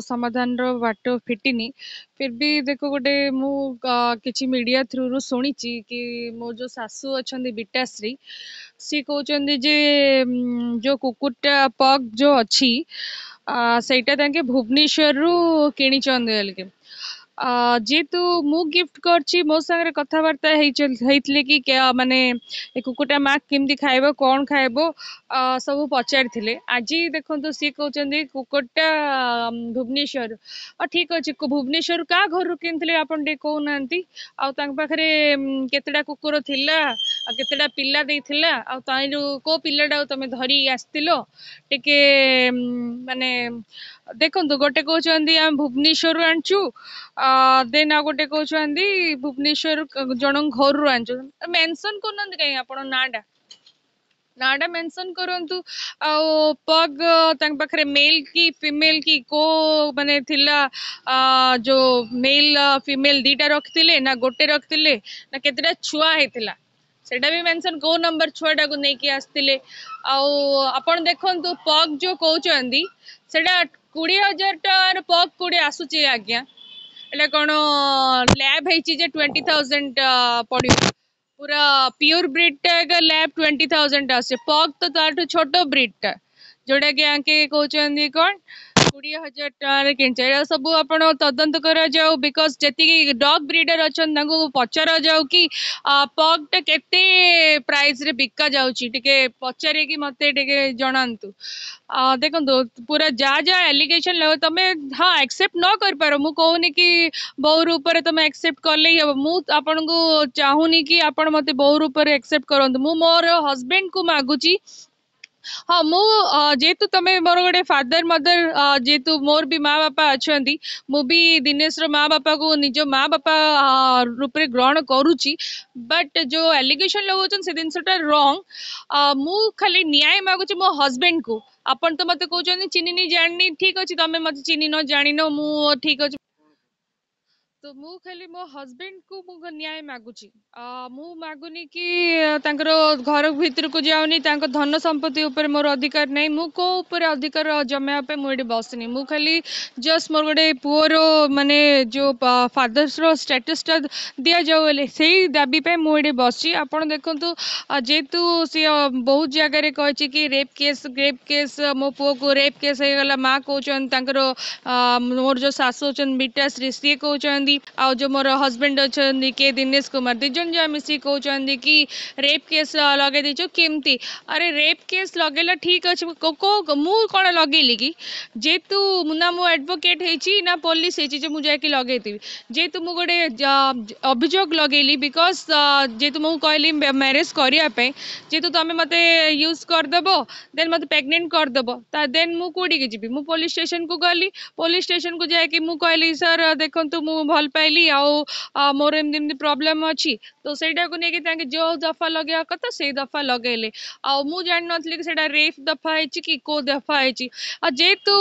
समाधान बाट फिटनी फिर भी देखो गोटे मु मीडिया थ्रु रु शुणी कि मो जो शाशु अच्छा बिटाश्री सी कौन जे जो कुकुरटा पग जो अच्छी से भुवनेश्वर रू कि ଯେହେତୁ ମୁଁ ଗିଫ୍ଟ କରିଛି ମୋ ସାଙ୍ଗରେ କଥାବାର୍ତ୍ତା ହେଇଥିଲେ କି ମାନେ ଏ କୁକୁରଟା ମା' କେମିତି ଖାଇବ କ'ଣ ଖାଇବ ସବୁ ପଚାରିଥିଲେ ଆଜି ଦେଖନ୍ତୁ ସିଏ କହୁଛନ୍ତି କୁକୁରଟା ଭୁବନେଶ୍ୱର ଠିକ୍ ଅଛି ଭୁବନେଶ୍ୱରରୁ କାହା ଘରରୁ କିଣିଥିଲେ ଆପଣ ଟିକେ କହୁନାହାନ୍ତି ଆଉ ତାଙ୍କ ପାଖରେ କେତେଟା କୁକୁର ଥିଲା केत पा दे को पाटा तुम धरी आसो टे मानने गोटे कौन आम भुवनेश्वर आनचु दे गोटे कौन भुवनेश्वर जन घर आनचु मेनसन करना कहीं आप नाटा नाटा मेनसन करूँ आउ पग पाखे मेल कि फिमेल कि को मैंने जो मेल फिमेल दीटा रखते ना गोटे रखते ना के छुआ होता है ସେଇଟା ବି ମେନସନ୍ କେଉଁ ନମ୍ବର ଛୁଆଟାକୁ ନେଇକି ଆସିଥିଲେ ଆଉ ଆପଣ ଦେଖନ୍ତୁ ପକ୍ ଯେଉଁ କହୁଛନ୍ତି ସେଇଟା କୋଡ଼ିଏ ହଜାର ଟଙ୍କାର ପକ୍ କୋଡ଼ିଏ ଆସୁଛି ଆଜ୍ଞା ଏଇଟା କ'ଣ ଲ୍ୟାବ୍ ହେଇଛି ଯେ ଟ୍ୱେଣ୍ଟି ଥାଉଜେଣ୍ଡ ପଡ଼ିବ ପୁରା ପିଓର ବ୍ରିଡ଼୍ଟା ଏକା ଲ୍ୟାବ୍ ଟ୍ୱେଣ୍ଟି ଥାଉଜେଣ୍ଡ ଆସୁଛି ପକ୍ ତ ତାଠୁ ଛୋଟ ବ୍ରିଡ଼୍ଟା ଯେଉଁଟାକି ଆଙ୍କେ କହୁଛନ୍ତି କ'ଣ କୋଡିଏ ହଜାର ଟଙ୍କାରେ କିଣିଛ ଏଇଟା ସବୁ ଆପଣ ତଦନ୍ତ କରାଯାଉ ବିକଜ ଯେତିକି ଡଗ୍ ବ୍ରିଡର ଅଛନ୍ତି ତାଙ୍କୁ ପଚରାଯାଉ କି ପଗ୍ଟା କେତେ ପ୍ରାଇସ୍ରେ ବିକା ଯାଉଛି ଟିକେ ପଚାରିକି ମୋତେ ଟିକେ ଜଣାନ୍ତୁ ଦେଖନ୍ତୁ ପୁରା ଯାହା ଯାହା ଆଲିଗେସନ୍ ଲାଗୁ ତମେ ହଁ ଆକ୍ସେପ୍ଟ ନ କରିପାର ମୁଁ କହୁନି କି ବୋଉର ଉପରେ ତମେ ଆକ୍ସେପ୍ଟ କଲେ ହିଁ ହେବ ମୁଁ ଆପଣଙ୍କୁ ଚାହୁଁନି କି ଆପଣ ମୋତେ ବୋଉର ଉପରେ ଆକ୍ସେପ୍ଟ କରନ୍ତୁ ମୁଁ ମୋର ହଜବେଣ୍ଡକୁ ମାଗୁଛି हाँ मु जेतु तमे मोर गोटे फादर मदर जेतु मोर भी माँ बापा अच्छा मु भी दिनेश माँ बापा को निज माँ बापा रूप से ग्रहण करुची बट जो एलिगेशन लगोचन से जिन रंग मु खाली न्याय मागुच मो हजबेड को आपन तो मत कौन चिनी नि जाननी ठीक अच्छे तुम मत चिनी न जानिनो मु ठीक अछि तो मु खाली मो हस्बैंड को मु न्याय मागुची मु मागुनी कि तांकर घर भीतर को जाउनी तांक धन संपत्ति ऊपर मोर अधिकार नै मु को ऊपर अधिकार जमेया पे मु बसनी मु खाली जस्ट मोर गडे पुअर माने जो फादर्स रो स्टेटस दिया जाउ ले सेही दाबी पे मु एडी आपण देखंतु जेतु से बहुत जगह रे कहै छी कि रेप केस रेप केस मो पुओ को रेप केस हे गला मा कोचन तांकर मोर जो सासु छन बिटा श्री सी कोचन आज मोर हजबैंड अच्छा के दिनेश कुमार दिजन जहाँ मिसी कौन कि रेप केस लगे केमती अरे रेप केस लगे ठीक अच्छे मुझे लगेली कि जेहेतु ना मुझे एडभकेट होना पुलिस हो लगे थी जेहेतु मुझे गोटे अभोग लगेली बिकज जेहेतु मुझे कहली म्यारेज करने जेहेतु तुम्हें मत यूज करदेव देन मत प्रेगनेंट करदेव दे कौटी जी मुझे पुलिस स्टेसन को गली पुलिस स्टेसन को जाकि कहली सर देखु मुझे ଭଲ ପାଇଲି ଆଉ ମୋର ଏମିତି ଏମିତି ପ୍ରୋବ୍ଲେମ୍ ଅଛି ତ ସେଇଟାକୁ ନେଇକି ତାଙ୍କେ ଯେଉଁ ଦଫା ଲଗେଇବା କଥା ସେଇ ଦଫା ଲଗେଇଲେ ଆଉ ମୁଁ ଜାଣିନଥିଲି କି ସେଇଟା ରେପ୍ ଦଫା ହେଇଛି କି କେଉଁ ଦଫା ହେଇଛି ଆଉ ଯେହେତୁ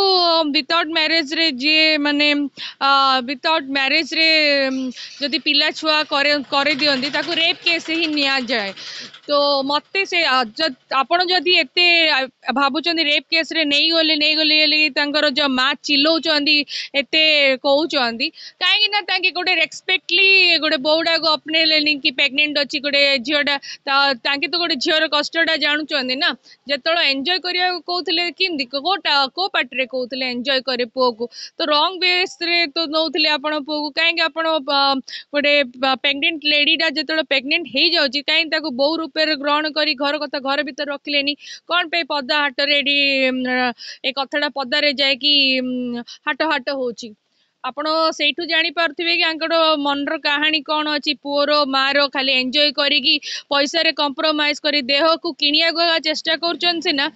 ୱିଦାଉଟ୍ ମ୍ୟାରେଜ୍ରେ ଯିଏ ମାନେ ୱିଦାଉଟ୍ ମ୍ୟାରେଜ୍ରେ ଯଦି ପିଲା ଛୁଆ କରେ କରିଦିଅନ୍ତି ତାକୁ ରେପ୍ କେସ୍ ହିଁ ନିଆଯାଏ तो मत से आपड़ एत भाचार रेप केस रे नहीं गले नहीं गले जो माँ चिलौंत कौन कहीं गोटे रेस्पेक्टली गोटे बोडा को अपने कि प्रेगनेंट अच्छी गोटे झीलटा तो गोटे झीर कष्टा जानूं ना जो एंजय करवा कहते कि कौटा पार्टी कहते एंजय कै पु को तो रंग बेस तो नौ आप पु को कहीं गोटे प्रेगनेंट लेडीटा जो प्रेगनेंट हो जाए कहीं बो रूप ଉପରେ ଗ୍ରହଣ କରି ଘର କଥା ଘର ଭିତରେ ରଖିଲେନି କ'ଣ ପାଇଁ ପଦା ହାଟରେ ଏଠି ଏ କଥାଟା ପଦାରେ ଯାଇକି ହାଟ ହାଟ ହଉଛି ଆପଣ ସେଇଠୁ ଜାଣିପାରୁଥିବେ କି ୟାଙ୍କର ମନର କାହାଣୀ କ'ଣ ଅଛି ପୁଅର ମା'ର ଖାଲି ଏନ୍ଜୟ କରିକି ପଇସାରେ କମ୍ପ୍ରମାଇଜ କରି ଦେହକୁ କିଣିବାକୁ ଚେଷ୍ଟା କରୁଛନ୍ତି ସିନା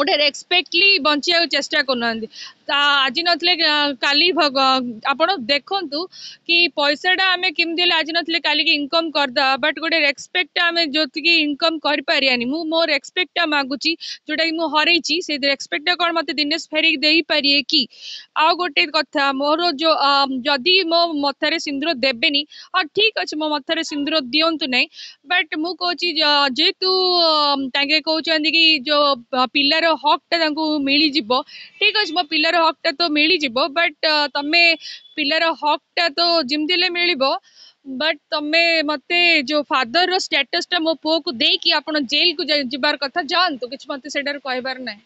ଗୋଟେ ରେସ୍ପେକ୍ଟଲି ବଞ୍ଚିବାକୁ ଚେଷ୍ଟା କରୁନାହାନ୍ତି ଆଜି ନଥିଲେ କାଲି ଭଗ ଆପଣ ଦେଖନ୍ତୁ କି ପଇସାଟା ଆମେ କେମିତି ହେଲେ ଆଜି ନଥିଲେ କାଲିକି ଇନକମ୍ କରିଦେବା ବଟ୍ ଗୋଟେ ରେସ୍ପେକ୍ଟଟା ଆମେ ଯେଉଁଥିକି ଇନକମ୍ କରିପାରିବାନି ମୁଁ ମୋ ରେସ୍ପେକ୍ଟଟା ମାଗୁଛି ଯେଉଁଟାକି ମୁଁ ହରେଇଛି ସେଇ ରେସ୍ପେକ୍ଟଟା କ'ଣ ମୋତେ ଦିନେଶ ଫେରିକି ଦେଇପାରିବେ କି ଆଉ ଗୋଟେ କଥା ମୋର ଯେଉଁ ଯଦି ମୋ ମଥାରେ ସିନ୍ଦୁର ଦେବେନି ହଁ ଠିକ୍ ଅଛି ମୋ ମଥାରେ ସିନ୍ଦୁର ଦିଅନ୍ତୁ ନାହିଁ ବଟ୍ ମୁଁ କହୁଛି ଯେହେତୁ ତାଙ୍କେ କହୁଛନ୍ତି କି ଯେଉଁ ପିଲା पिलार हकटा मिलजि ठीक अच्छे मो पिलार हकटा तो मिलजि बट तुम पिलार हकटा तो जमती मिल बट तुम मत जो फादर रो स्टेटस रो पुक देखिए आप जेल को जबार कथा जातु किसी मत कहबार ना